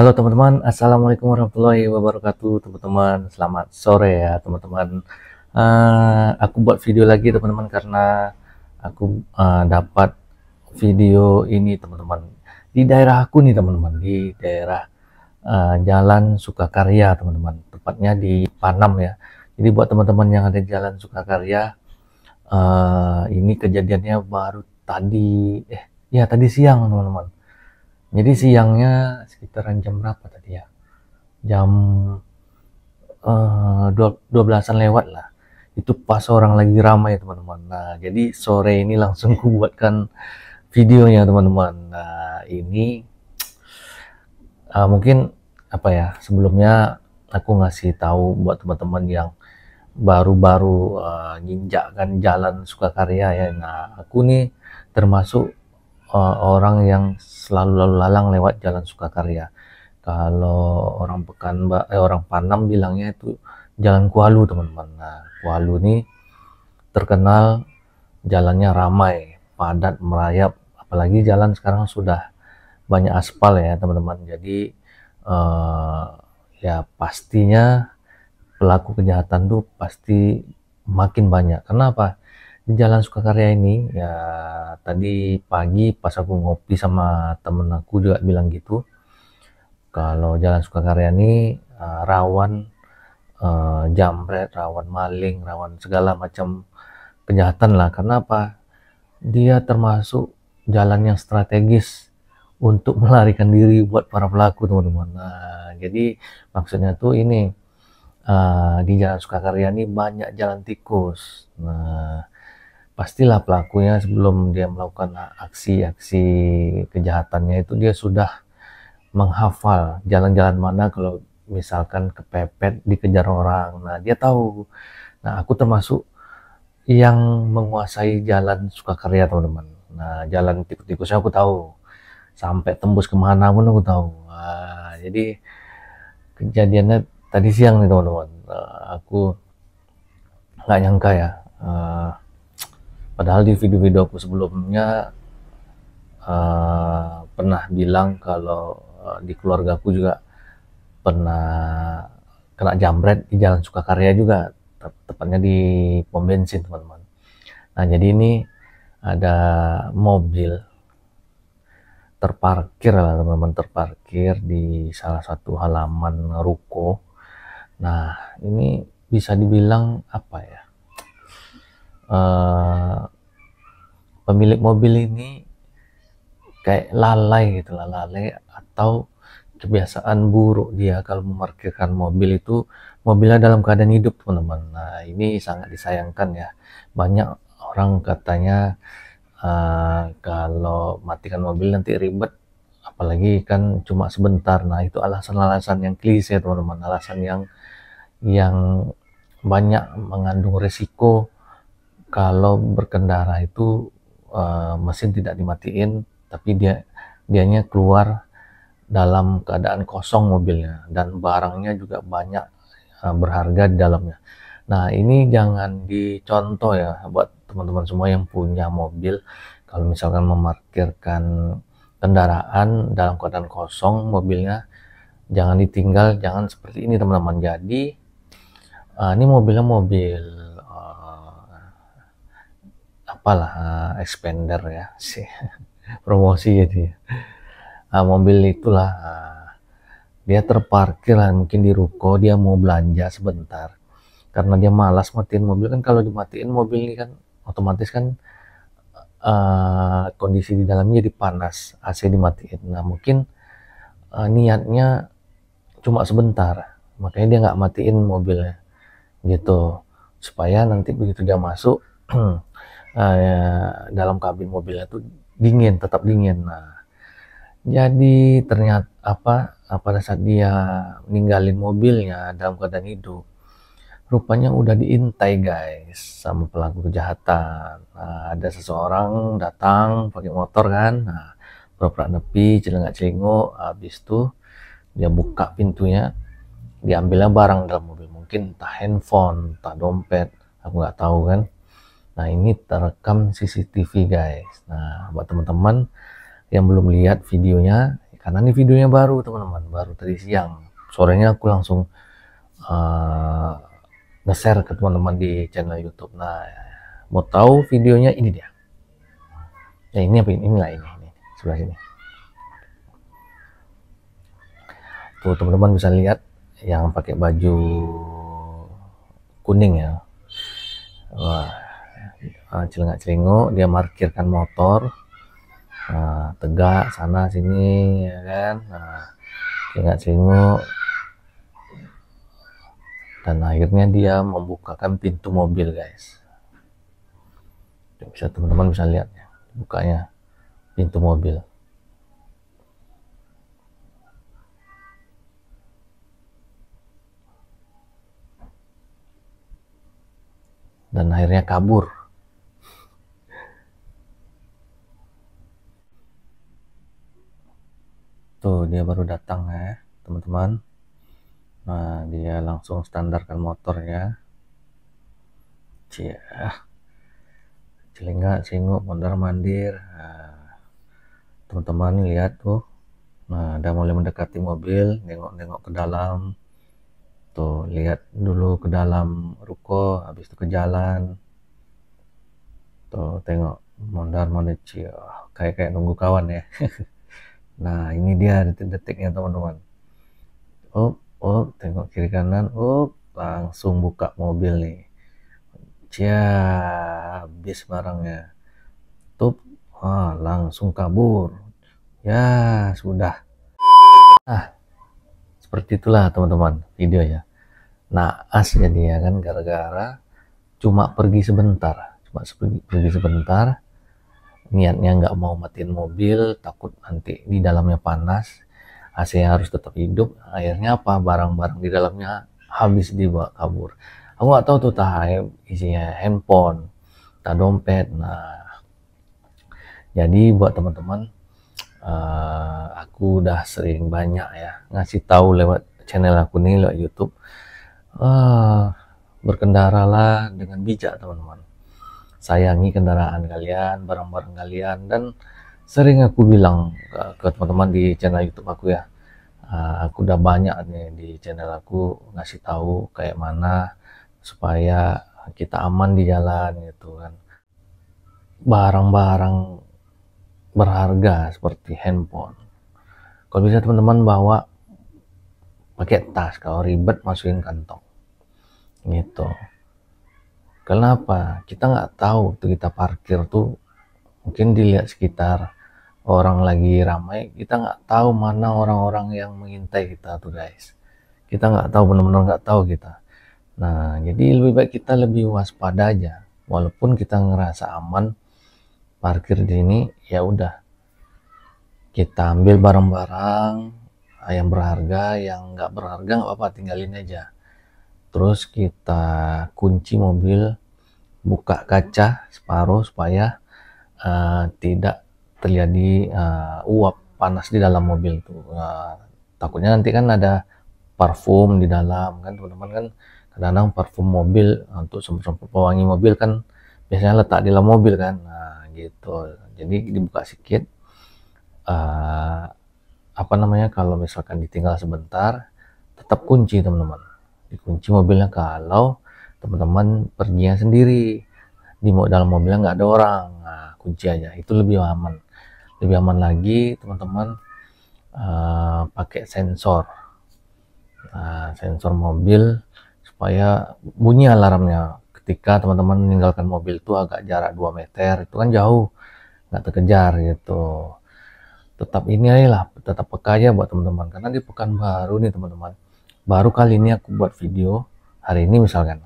Halo teman-teman, Assalamualaikum warahmatullahi wabarakatuh teman-teman, selamat sore ya teman-teman uh, Aku buat video lagi teman-teman karena aku uh, dapat video ini teman-teman Di daerah aku nih teman-teman, di daerah uh, Jalan Sukakarya teman-teman Tepatnya di Panam ya Jadi buat teman-teman yang ada di Jalan Sukakarya uh, Ini kejadiannya baru tadi, eh ya tadi siang teman-teman jadi siangnya sekitaran jam berapa tadi ya? Jam uh, eh, 12-an lewat lah. Itu pas orang lagi ramai teman-teman. Nah, jadi sore ini langsung ku buatkan videonya teman-teman. Nah, ini uh, mungkin apa ya? Sebelumnya aku ngasih tahu buat teman-teman yang baru-baru uh, nginjakkan jalan suka karya ya. Nah, aku nih termasuk uh, orang yang selalu lalu lalang lewat Jalan Sukakarya. Kalau orang pekan, eh, orang Panam bilangnya itu Jalan Kualu teman-teman. Nah, Kualu ini terkenal jalannya ramai, padat merayap. Apalagi jalan sekarang sudah banyak aspal ya teman-teman. Jadi uh, ya pastinya pelaku kejahatan tuh pasti makin banyak. Kenapa? di Jalan Sukakarya ini ya tadi pagi pas aku ngopi sama temen aku juga bilang gitu kalau Jalan Sukakarya ini uh, rawan uh, eh, jamret, rawan maling, rawan segala macam kejahatan lah. Karena apa? Dia termasuk jalan yang strategis untuk melarikan diri buat para pelaku teman-teman. Nah, jadi maksudnya tuh ini uh, di Jalan Sukakarya ini banyak jalan tikus. Nah, pastilah pelakunya sebelum dia melakukan aksi-aksi kejahatannya itu dia sudah menghafal jalan-jalan mana kalau misalkan kepepet dikejar orang. Nah, dia tahu. Nah, aku termasuk yang menguasai jalan suka karya, teman-teman. Nah, jalan tikus-tikusnya aku tahu. Sampai tembus kemana pun aku tahu. Nah, jadi kejadiannya tadi siang nih, teman-teman. Nah, aku nggak nyangka ya. Uh, Padahal di video-video aku sebelumnya uh, pernah bilang kalau eh, di keluarga aku juga pernah kena jambret di Jalan Sukakarya juga, te tepatnya di pom bensin teman-teman. Nah jadi ini ada mobil terparkir lah teman-teman terparkir di salah satu halaman ruko. Nah ini bisa dibilang apa ya? Eh, pemilik mobil ini kayak lalai gitu lah lalai atau kebiasaan buruk dia kalau memarkirkan mobil itu mobilnya dalam keadaan hidup teman-teman nah ini sangat disayangkan ya banyak orang katanya uh, kalau matikan mobil nanti ribet apalagi kan cuma sebentar nah itu alasan-alasan yang klise teman-teman alasan yang yang banyak mengandung resiko kalau berkendara itu uh, mesin tidak dimatiin tapi dia dianya keluar dalam keadaan kosong mobilnya dan barangnya juga banyak uh, berharga di dalamnya. Nah, ini jangan dicontoh ya buat teman-teman semua yang punya mobil kalau misalkan memarkirkan kendaraan dalam keadaan kosong mobilnya jangan ditinggal, jangan seperti ini teman-teman. Jadi uh, ini mobilnya mobil apalah uh, eh, expander ya sih promosi jadi uh, mobil itulah uh, dia terparkir lah mungkin di ruko dia mau belanja sebentar karena dia malas matiin mobil kan kalau dimatiin mobil ini kan otomatis kan uh, kondisi di dalamnya jadi panas AC dimatiin nah mungkin uh, niatnya cuma sebentar makanya dia nggak matiin mobilnya gitu supaya nanti begitu dia masuk uh, dalam kabin mobilnya itu dingin, tetap dingin. Nah, jadi ternyata apa eh, pada saat dia ninggalin mobilnya dalam keadaan hidup, rupanya udah diintai guys sama pelaku kejahatan. Nah, ada seseorang datang pakai motor kan, nah, pura-pura nepi, celengak celinguk, habis itu dia buka pintunya, diambilnya barang dalam mobil mungkin entah handphone, entah dompet, aku nggak tahu kan. Nah, ini terekam CCTV, guys. Nah, buat teman-teman yang belum lihat videonya, karena ini videonya baru, teman-teman, baru tadi siang. Sorenya aku langsung uh, nge-share ke teman-teman di channel YouTube. Nah, mau tahu videonya ini dia. Ya, ini apa ini? Inilah ini, ini sebelah sini. Tuh, teman-teman bisa lihat yang pakai baju kuning ya. Wah, uh, eh, celengak-celengok dia markirkan motor uh, tegak sana sini ya kan uh, nah, celengak dan akhirnya dia membukakan pintu mobil guys bisa teman-teman bisa lihat ya bukanya pintu mobil dan akhirnya kabur dia baru datang ya teman-teman nah dia langsung standarkan motornya Cia. Ah. celinga, singgup mondar mandir ah. teman-teman nah, lihat tuh nah udah mulai mendekati mobil nengok-nengok ke dalam tuh lihat dulu ke dalam ruko habis itu ke jalan tuh tengok mondar mandir Cia. Ah. kayak kayak nunggu kawan ya Nah, ini dia detik-detiknya teman-teman. Up, up, tengok kiri kanan, up, langsung buka mobil nih. cia habis barangnya. Tup, ah, langsung kabur. Ya, sudah. Nah, seperti itulah teman-teman video ya nah, as Naas ya kan gara-gara cuma pergi sebentar, cuma pergi sebentar niatnya nggak mau matiin mobil takut nanti di dalamnya panas AC harus tetap hidup akhirnya apa barang-barang di dalamnya habis dibawa kabur aku nggak tahu tuh tahap eh, isinya handphone tak dompet nah jadi buat teman-teman uh, aku udah sering banyak ya ngasih tahu lewat channel aku nih lewat YouTube uh, berkendaralah dengan bijak teman-teman sayangi kendaraan kalian, barang-barang kalian dan sering aku bilang eh, ke teman-teman di channel YouTube aku ya. Eh, aku udah banyak nih di channel aku ngasih tahu kayak mana supaya kita aman di jalan gitu kan. Barang-barang berharga seperti handphone. Kalau bisa teman-teman bawa pakai tas kalau ribet masukin kantong. Gitu. Kenapa? Kita nggak tahu tuh kita parkir tuh mungkin dilihat sekitar orang lagi ramai, kita nggak tahu mana orang-orang yang mengintai kita tuh guys. Kita nggak tahu benar-benar nggak tahu kita. Nah, jadi lebih baik kita lebih waspada aja. Walaupun kita ngerasa aman parkir di sini, ya udah kita ambil barang-barang yang berharga, yang nggak berharga nggak apa-apa tinggalin aja terus kita kunci mobil buka kaca separuh supaya uh, tidak terjadi uh, uap panas di dalam mobil tuh uh, takutnya nanti kan ada parfum di dalam kan teman-teman kan kadang-kadang parfum mobil untuk semprot pewangi mobil kan biasanya letak di dalam mobil kan nah gitu jadi dibuka sedikit uh, apa namanya kalau misalkan ditinggal sebentar tetap kunci teman-teman dikunci mobilnya kalau teman-teman pergi sendiri di dalam mobilnya nggak ada orang nah kunci aja itu lebih aman lebih aman lagi teman-teman uh, pakai sensor uh, sensor mobil supaya bunyi alarmnya ketika teman-teman meninggalkan mobil itu agak jarak 2 meter itu kan jauh nggak terkejar gitu tetap ini lah tetap peka aja buat teman-teman karena di pekan baru nih teman-teman baru kali ini aku buat video hari ini misalkan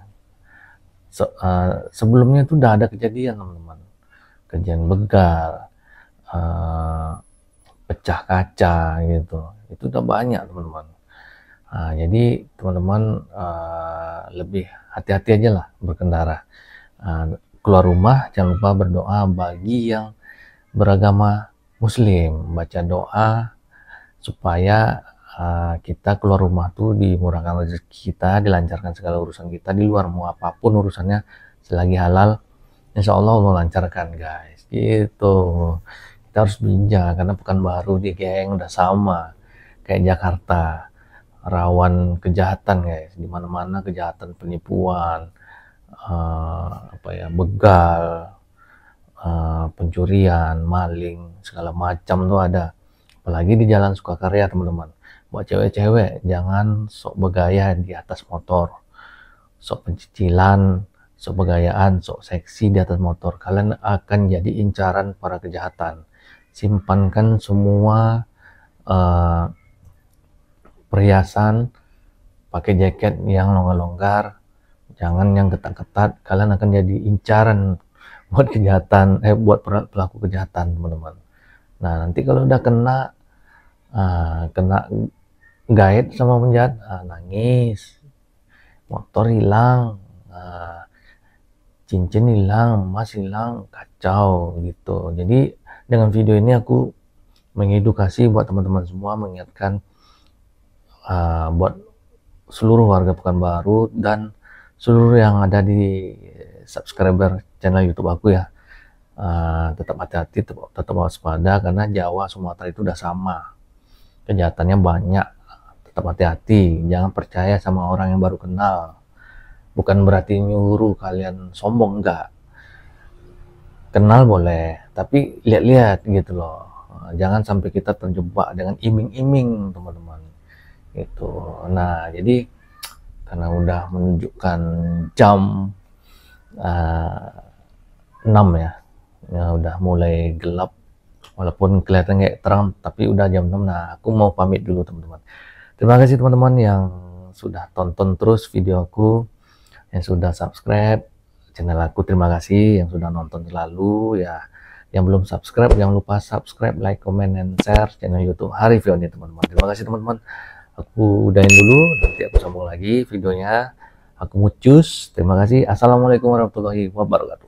so, uh, eh, sebelumnya itu udah ada kejadian teman-teman kejadian begal uh, pecah kaca gitu itu udah banyak teman-teman uh, jadi teman-teman uh, lebih hati-hati aja lah berkendara uh, keluar rumah jangan lupa berdoa bagi yang beragama muslim baca doa supaya Ah, kita keluar rumah tuh dimurahkan rezeki kita, dilancarkan segala urusan kita, di luar mau apapun urusannya selagi halal, insya Allah Allah lancarkan guys. Gitu. Kita harus bijak karena bukan baru di geng udah sama kayak Jakarta rawan kejahatan guys di mana mana kejahatan penipuan uh, apa ya begal uh, pencurian maling segala macam tuh ada apalagi di jalan Sukakarya teman-teman buat cewek-cewek jangan sok bergaya di atas motor sok pencicilan sok bergayaan sok seksi di atas motor kalian akan jadi incaran para kejahatan simpankan semua uh, perhiasan pakai jaket yang longgar-longgar jangan yang ketat-ketat kalian akan jadi incaran buat kejahatan eh buat pelaku kejahatan teman-teman nah nanti kalau udah kena uh, kena guide sama penjahat nah, nangis motor hilang nah, cincin hilang emas hilang kacau gitu jadi dengan video ini aku mengedukasi buat teman-teman semua mengingatkan uh, buat seluruh warga Pekanbaru dan seluruh yang ada di subscriber channel YouTube aku ya uh, tetap hati-hati tetap, tetap waspada karena Jawa Sumatera itu udah sama kejahatannya banyak tetap hati-hati jangan percaya sama orang yang baru kenal bukan berarti nyuruh kalian sombong enggak kenal boleh tapi lihat-lihat gitu loh jangan sampai kita terjebak dengan iming-iming teman-teman gitu nah jadi karena udah menunjukkan jam uh, eh, 6 ya ya udah mulai gelap walaupun kelihatan kayak terang tapi udah jam 6 nah aku mau pamit dulu teman-teman Terima kasih teman-teman yang sudah tonton terus videoku, yang sudah subscribe channel aku. Terima kasih yang sudah nonton selalu ya. Yang belum subscribe jangan lupa subscribe, like, comment, and share channel YouTube Hari teman-teman. Terima kasih teman-teman. Aku udahin dulu, nanti aku sambung lagi videonya. Aku mucus. Terima kasih. Assalamualaikum warahmatullahi wabarakatuh.